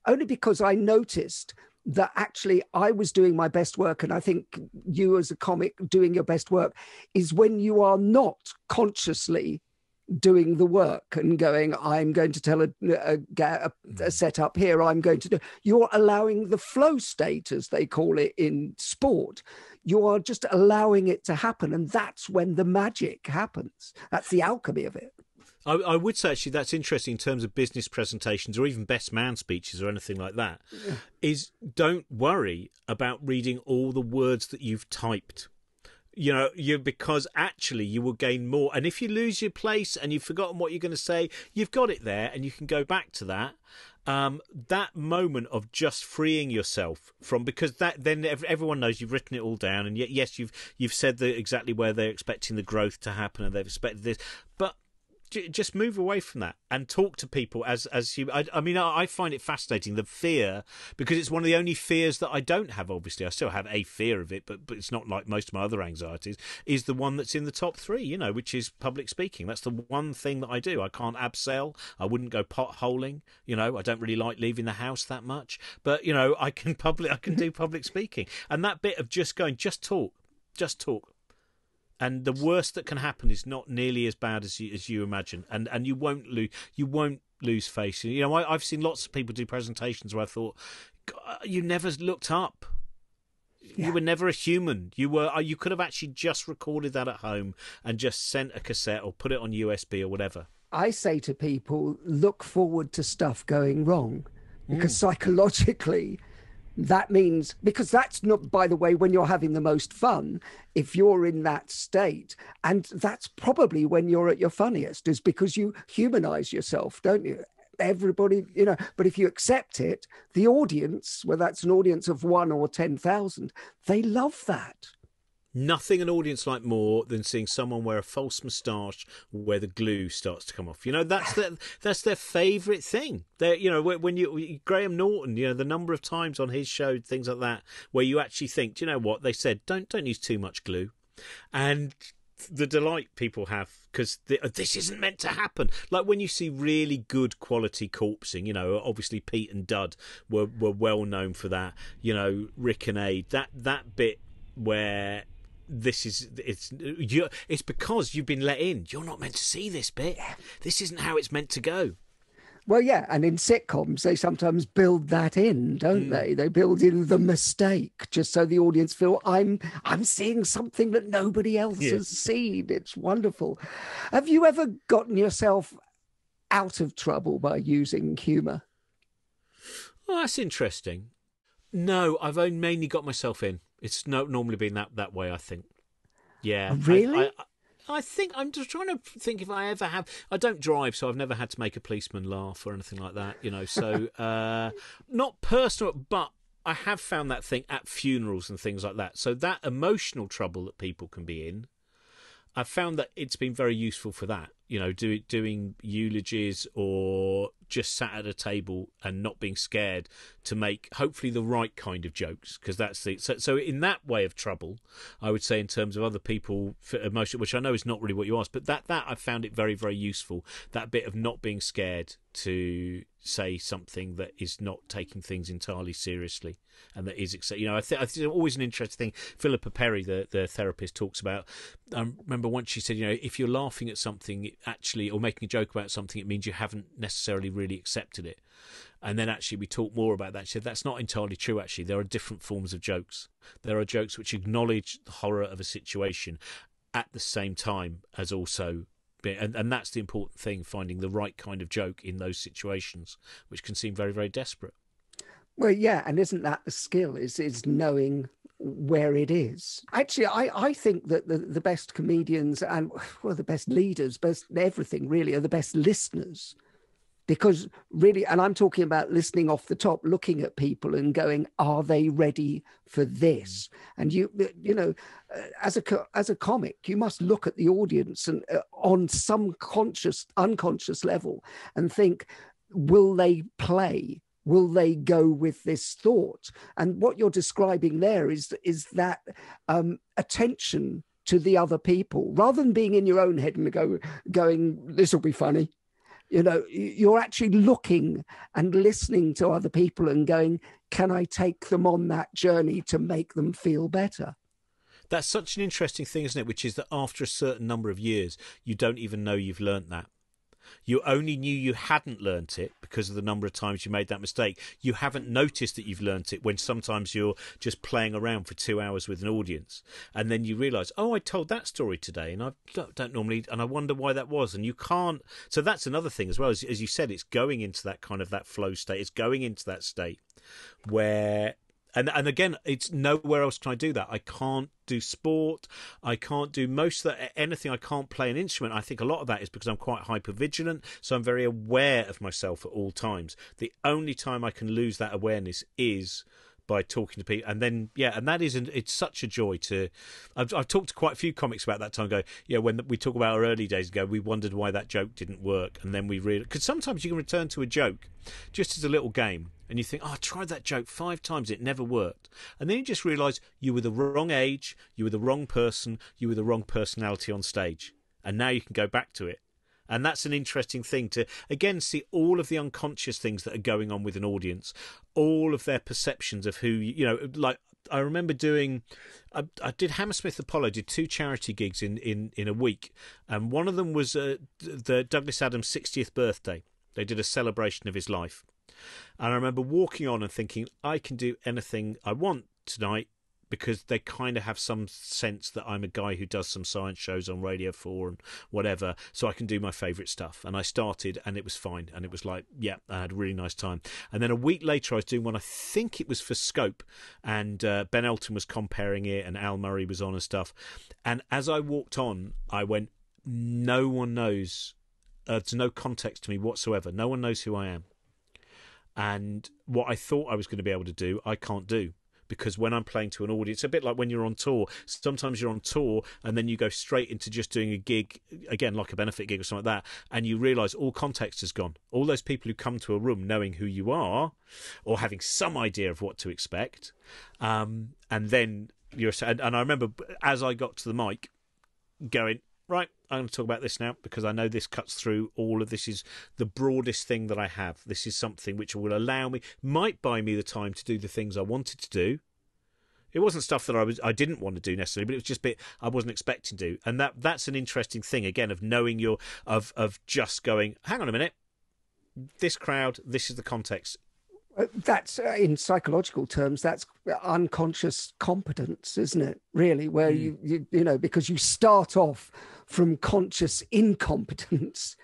only because I noticed that actually I was doing my best work, and I think you as a comic doing your best work is when you are not consciously doing the work and going, I'm going to tell a, a, a, a mm. setup here, I'm going to do. You're allowing the flow state, as they call it in sport. You are just allowing it to happen. And that's when the magic happens. That's the alchemy of it. I, I, would say actually that's interesting in terms of business presentations or even best man speeches or anything like that. Yeah. Is don't worry about reading all the words that you've typed. You know, you because actually you will gain more. And if you lose your place and you've forgotten what you're going to say, you've got it there, and you can go back to that. Um, that moment of just freeing yourself from because that then everyone knows you've written it all down and yet yes you've you've said the, exactly where they're expecting the growth to happen and they've expected this but just move away from that and talk to people as as you. I, I mean, I, I, find it fascinating the fear because it's one of the only fears that I don't have. Obviously, I still have a fear of it, but but it's not like most of my other anxieties. Is the one that's in the top three, you know, which is public speaking. That's the one thing that I do. I can't abseil. I wouldn't go potholing. You know, I don't really like leaving the house that much. But you know, I can public, I can do public speaking, and that bit of just going, just talk, just talk and the worst that can happen is not nearly as bad as you as you imagine, and and you won't lose you won't lose face. You know, I, have seen lots of people do presentations where I thought uh, you never looked up. Yeah. You were never a human. You were. Uh, you could have actually just recorded that at home and just sent a cassette or put it on USB or whatever. I say to people, look forward to stuff going wrong mm. because mm. psychologically that means because that's not by the way when you're having the most fun if you're in that state and that's probably when you're at your funniest is because you humanize yourself don't you everybody you know but if you accept it the audience whether that's an audience of 1 or 10,000 they love that Nothing an audience like more than seeing someone wear a false moustache where the glue starts to come off. You know that's their that's their favourite thing. They you know when you Graham Norton, you know the number of times on his show things like that where you actually think, do you know what they said? Don't don't use too much glue, and the delight people have because uh, this isn't meant to happen. Like when you see really good quality corpsing, you know, obviously Pete and Dud were were well known for that. You know, Rick and Aid that that bit where this is it's you it's because you've been let in. You're not meant to see this bit. This isn't how it's meant to go. Well, yeah, and in sitcoms they sometimes build that in, don't mm. they? They build in the mistake just so the audience feel I'm I'm seeing something that nobody else yes. has seen. It's wonderful. Have you ever gotten yourself out of trouble by using humour? Oh, that's interesting. No, I've only mainly got myself in. It's not normally been that, that way, I think. Yeah. Oh, really? I, I, I think I'm just trying to think if I ever have. I don't drive, so I've never had to make a policeman laugh or anything like that, you know. So, uh, not personal, but I have found that thing at funerals and things like that. So, that emotional trouble that people can be in, I've found that it's been very useful for that you know, do, doing eulogies or just sat at a table and not being scared to make hopefully the right kind of jokes because that's the so, so, in that way of trouble i would say in terms of other people emotion which i know is not really what you asked but that that i found it very very useful that bit of not being scared to say something that is not taking things entirely seriously and that is you know i think it's always an interesting thing philippa perry the, the therapist talks about i um, remember once she said you know if you're laughing at something actually, or making a joke about something, it means you haven't necessarily really accepted it. And then actually, we talked more about that. She said, that's not entirely true, actually. There are different forms of jokes. There are jokes which acknowledge the horror of a situation at the same time as also and, and that's the important thing finding the right kind of joke in those situations which can seem very very desperate well yeah and isn't that the skill is is knowing where it is. Actually, I, I think that the, the best comedians and well, the best leaders, best everything really, are the best listeners. Because really, and I'm talking about listening off the top, looking at people and going, "Are they ready for this?" And you, you know, uh, as a as a comic, you must look at the audience and uh, on some conscious, unconscious level, and think, "Will they play will they go with this thought? And what you're describing there is is that um, attention to the other people, rather than being in your own head and go going, this will be funny. You know, you're actually looking and listening to other people and going, can I take them on that journey to make them feel better? That's such an interesting thing, isn't it? Which is that after a certain number of years, you don't even know you've learnt that. You only knew you hadn't learnt it because of the number of times you made that mistake. You haven't noticed that you've learnt it when sometimes you're just playing around for two hours with an audience. And then you realise, oh, I told that story today and I don't normally, and I wonder why that was. And you can't. So that's another thing as well. As, as you said, it's going into that kind of that flow state. It's going into that state where and and again, it's nowhere else can I do that. I can't do sport. I can't do most of that, anything. I can't play an instrument. I think a lot of that is because I'm quite hyper vigilant, so I'm very aware of myself at all times. The only time I can lose that awareness is by talking to people and then yeah and that is an, it's such a joy to I've, I've, talked to quite a few comics about that time ago yeah when we talk about our early days ago we wondered why that joke didn't work and then we really because sometimes you can return to a joke just as a little game and you think oh i tried that joke five times it never worked and then you just realize you were the wrong age you were the wrong person you were the wrong personality on stage and now you can go back to it and that's an interesting thing to, again, see all of the unconscious things that are going on with an audience, all of their perceptions of who, you know, like I remember doing, I, I, did Hammersmith Apollo, did two charity gigs in, in, in a week. And one of them was uh, the Douglas Adams 60th birthday. They did a celebration of his life. And I remember walking on and thinking, I can do anything I want tonight because they kind of have some sense that I'm a guy who does some science shows on Radio 4 and whatever, so I can do my favourite stuff. And I started, and it was fine. And it was like, yeah, I had a really nice time. And then a week later, I was doing one, I think it was for Scope, and uh, Ben Elton was comparing it, and Al Murray was on and stuff. And as I walked on, I went, no one knows. Uh, there's no context to me whatsoever. No one knows who I am. And what I thought I was going to be able to do, I can't do because when I'm playing to an audience, it's a bit like when you're on tour. Sometimes you're on tour and then you go straight into just doing a gig, again, like a benefit gig or something like that, and you realize all context has gone. All those people who come to a room knowing who you are or having some idea of what to expect. Um, and then you're, and, and I remember as I got to the mic, going, right, I'm going to talk about this now because I know this cuts through all of this is the broadest thing that I have. This is something which will allow me, might buy me the time to do the things I wanted to do. It wasn't stuff that I was I didn't want to do necessarily, but it was just bit I wasn't expecting to. And that that's an interesting thing again of knowing your of of just going, hang on a minute, this crowd, this is the context. Uh, that's uh, in psychological terms. That's unconscious competence, isn't it? Really, where mm. you, you you know because you start off from conscious incompetence.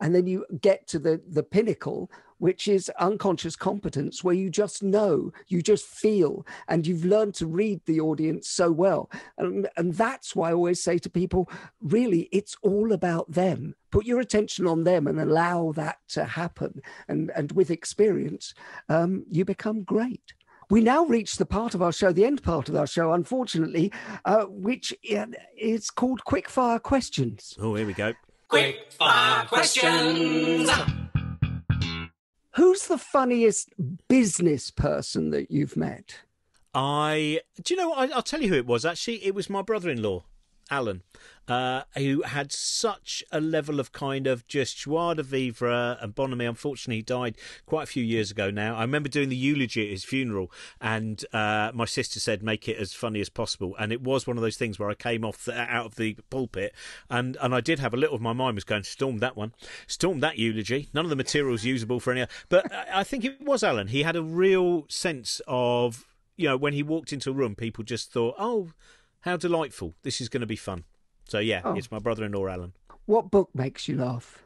And then you get to the, the pinnacle, which is unconscious competence, where you just know, you just feel, and you've learned to read the audience so well. And, and that's why I always say to people really, it's all about them. Put your attention on them and allow that to happen. And, and with experience, um, you become great. We now reach the part of our show, the end part of our show, unfortunately, uh, which uh, is called Quickfire Questions. Oh, here we go. Quickfire Questions! Who's the funniest business person that you've met? I do you know I, will tell you who it was. Actually, it was my brother-in-law. Alan, uh, who had such a level of kind of just joie de vivre and bonhomie. Unfortunately, he died quite a few years ago now. I remember doing the eulogy at his funeral, and uh, my sister said, "Make it as funny as possible." And it was one of those things where I came off the, out of the pulpit, and and I did have a little of my mind was going to storm that one, storm that eulogy. None of the materials usable for any, but uh, I think it was Alan. He had a real sense of you know when he walked into a room, people just thought, "Oh." How delightful. This is going to be fun. So, yeah, oh. it's my brother in law, Alan. What book makes you laugh?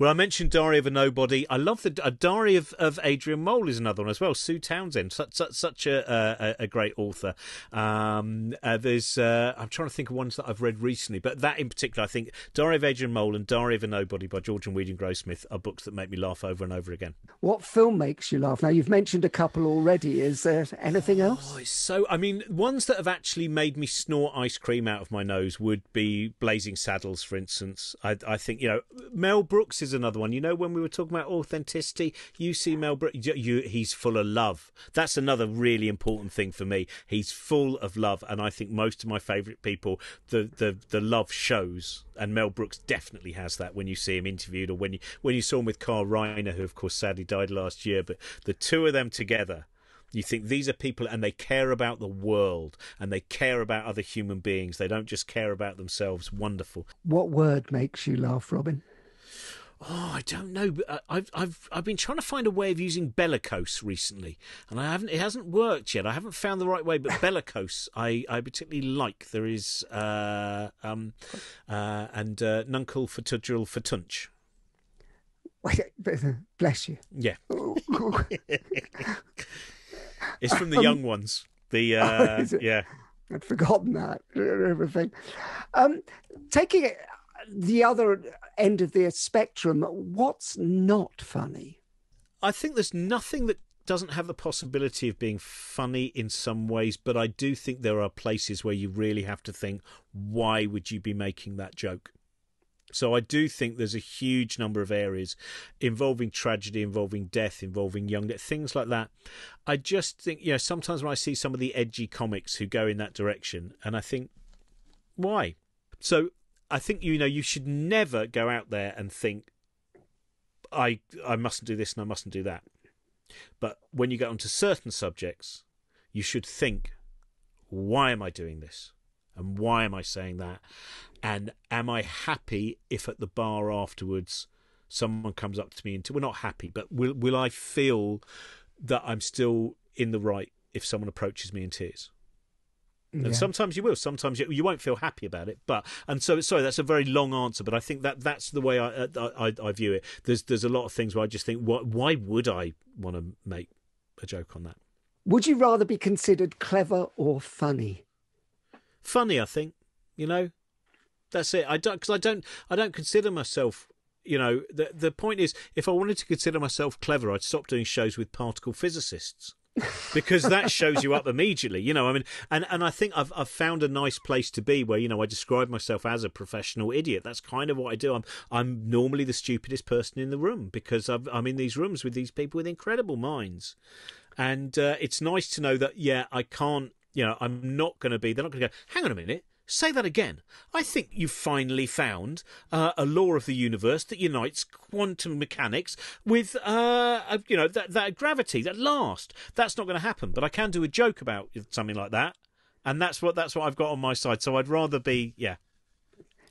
Well, I mentioned Diary of a Nobody. I love the a Diary of, of Adrian Mole is another one as well. Sue Townsend, such such, such a, a, a great author. Um, uh, there's uh, I'm trying to think of ones that I've read recently, but that in particular, I think Diary of Adrian Mole and Diary of a Nobody by George and Weedon Grossmith are books that make me laugh over and over again. What film makes you laugh? Now you've mentioned a couple already. Is there anything else? Oh, so I mean, ones that have actually made me snort ice cream out of my nose would be Blazing Saddles, for instance. I, I think you know Mel Brooks is is another one. You know, when we were talking about authenticity, you see Mel Brooks, you, he's full of love. That's another really important thing for me. He's full of love, and I think most of my favourite people, the, the the love shows, and Mel Brooks definitely has that when you see him interviewed, or when you when you saw him with Carl Reiner, who of course sadly died last year. But the two of them together. You think these are people and they care about the world and they care about other human beings. They don't just care about themselves. Wonderful. What word makes you laugh, Robin? Oh, I don't know. Uh, I've I've I've been trying to find a way of using bellicose recently, and I haven't. It hasn't worked yet. I haven't found the right way. But bellicose, I, I particularly like. There is uh, um, uh, and uh, nuncle for tudril for tunch. Bless you. Yeah. it's from the um, young ones. The oh, uh, oh, yeah. I'd forgotten that everything. Um, taking it, the other end of the spectrum, what's not funny? I think there's nothing that doesn't have the possibility of being funny in some ways, but I do think there are places where you really have to think, why would you be making that joke? So I do think there's a huge number of areas involving tragedy, involving death, involving young things like that. I just think you know sometimes when I see some of the edgy comics who go in that direction, and I think why. So I think you know you should never go out there and think I I mustn't do this and I mustn't do that. But when you get onto certain subjects, you should think, why am I doing this? And why am I saying that? And am I happy if at the bar afterwards someone comes up to me and we're not happy, but will will I feel that I'm still in the right if someone approaches me in tears? And yeah. sometimes you will. Sometimes you, you, won't feel happy about it. But and so sorry, that's a very long answer. But I think that that's the way I uh, I, I view it. There's there's a lot of things where I just think, why, why would I want to make a joke on that? Would you rather be considered clever or funny? Funny, I think. You know, that's it. I don't because I don't I don't consider myself you know the the point is if i wanted to consider myself clever i'd stop doing shows with particle physicists because that shows you up immediately. You know, I mean, and, and I think I've, I've found a nice place to be where, you know, I describe myself as a professional idiot. That's kind of what I do. I'm, I'm normally the stupidest person in the room because I've, I'm in these rooms with these people with incredible minds. And uh, it's nice to know that, yeah, I can't, you know, I'm not going to be, they're not going to go, hang on a minute Say that again. I think you've finally found uh, a law of the universe that unites quantum mechanics with, uh, you know, that, that gravity. At last, that's not going to happen. But I can do a joke about something like that, and that's what that's what I've got on my side. So I'd rather be, yeah.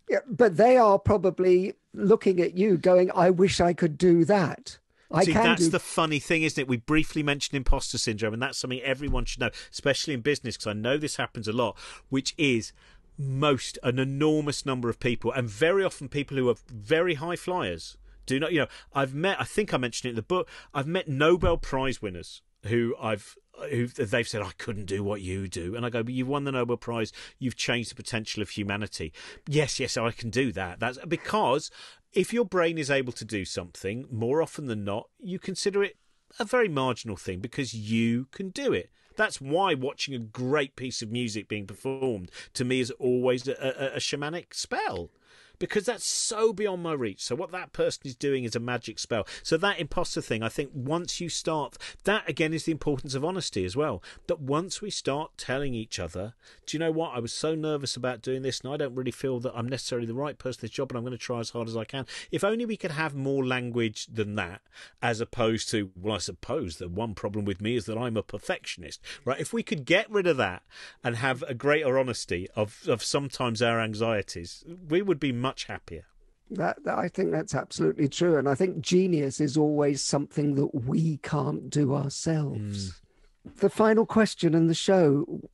Yeah, but they are probably looking at you, going, "I wish I could do that." I See, that's do... the funny thing, isn't it? We briefly mentioned imposter syndrome, and that's something everyone should know, especially in business, because I know this happens a lot, which is most an enormous number of people, and very often people who are very high flyers. Do not, you know, I've met. I think I mentioned it in the book. I've met Nobel Prize winners who I've who they've said I couldn't do what you do, and I go, but you've won the Nobel Prize. You've changed the potential of humanity. Yes, yes, I can do that. That's because if your brain is able to do something, more often than not, you consider it a very marginal thing because you can do it. That's why watching a great piece of music being performed to me is always a, a, a shamanic spell because that's so beyond my reach. So what that person is doing is a magic spell. So that imposter thing, I think once you start that again is the importance of honesty as well. That once we start telling each other, do you know what? I was so nervous about doing this and I don't really feel that I'm necessarily the right person for this job and I'm going to try as hard as I can. If only we could have more language than that as opposed to well I suppose the one problem with me is that I'm a perfectionist. Right? If we could get rid of that and have a greater honesty of, of sometimes our anxieties, we would be much happier. That, that, I think that's absolutely true, and I think genius is always something that we can't do ourselves. Mm. The final question in the show,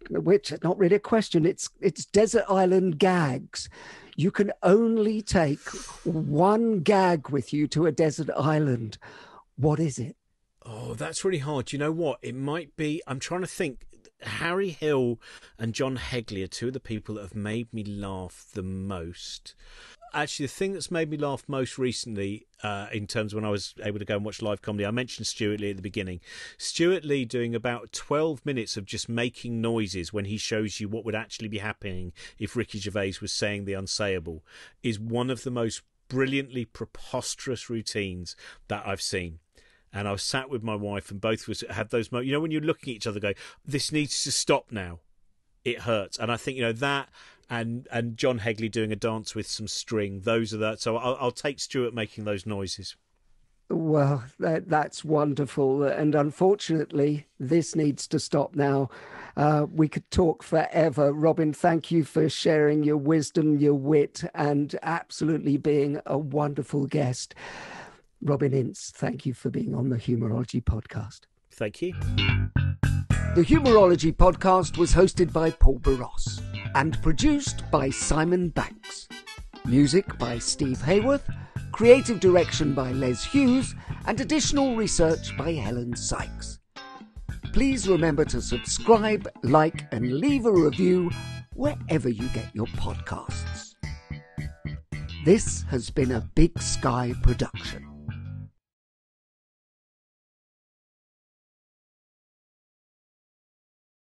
which is not really a question, it's it's desert island gags. You can only take one gag with you to a desert island. What is it? Oh, that's really hard. You know what? It might be. I'm trying to think. Harry Hill and John Hegley are two of the people that have made me laugh the most. Actually, the thing that's made me laugh most recently, uh, in terms of when I was able to go and watch live comedy, I mentioned Stuart Lee at the beginning. Stuart Lee doing about 12 minutes of just making noises when he shows you what would actually be happening if Ricky Gervais was saying the unsayable is one of the most brilliantly preposterous routines that I've seen and I was sat with my wife, and both of us had those moments. You know, when you're looking at each other, go, "This needs to stop now." It hurts, and I think you know that, and and John Hegley doing a dance with some string. Those are that. So I'll, I'll take Stuart making those noises. Well, that, that's wonderful. And unfortunately, this needs to stop now. Uh, we could talk forever. Robin, thank you for sharing your wisdom, your wit, and absolutely being a wonderful guest. Robin Ince, thank you for being on the Humorology podcast. Thank you. The Humorology podcast was hosted by Paul Barros and produced by Simon Banks. Music by Steve Hayworth, creative direction by Les Hughes, and additional research by Helen Sykes. Please remember to subscribe, like, and leave a review wherever you get your podcasts. This has been a Big Sky production.